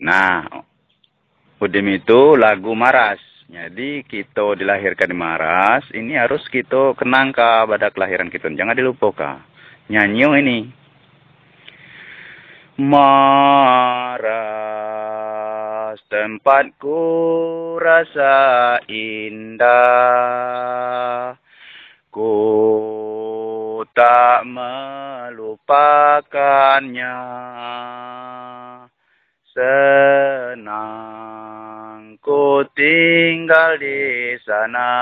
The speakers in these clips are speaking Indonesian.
Nah, Udim itu lagu Maras. Jadi kita dilahirkan di Maras, ini harus kita kenang ke pada kelahiran kita. Jangan dilupakan. Nyanyi oh ini. Maras tempatku rasa indah. Ku tak melupakannya. ku tinggal di sana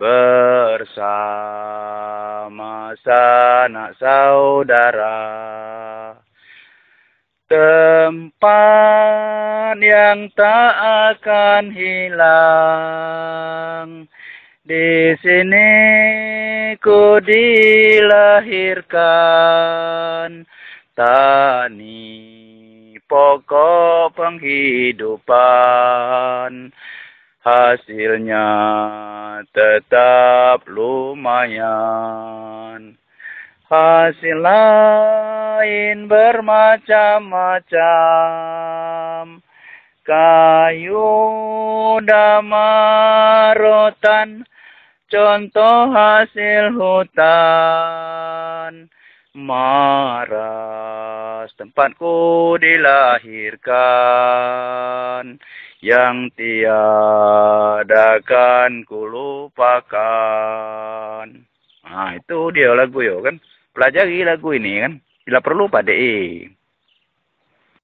bersama sanak saudara. Tempat yang tak akan hilang. Di sini ku dilahirkan tani pokok penghidupan hasilnya tetap lumayan hasil lain bermacam-macam kayu damar, damarotan contoh hasil hutan mara tempatku dilahirkan yang tiada kan ku lupakan. Nah, ha, itu dia lagu yo kan. Pelajari lagu ini kan. Bila perlu pada eh.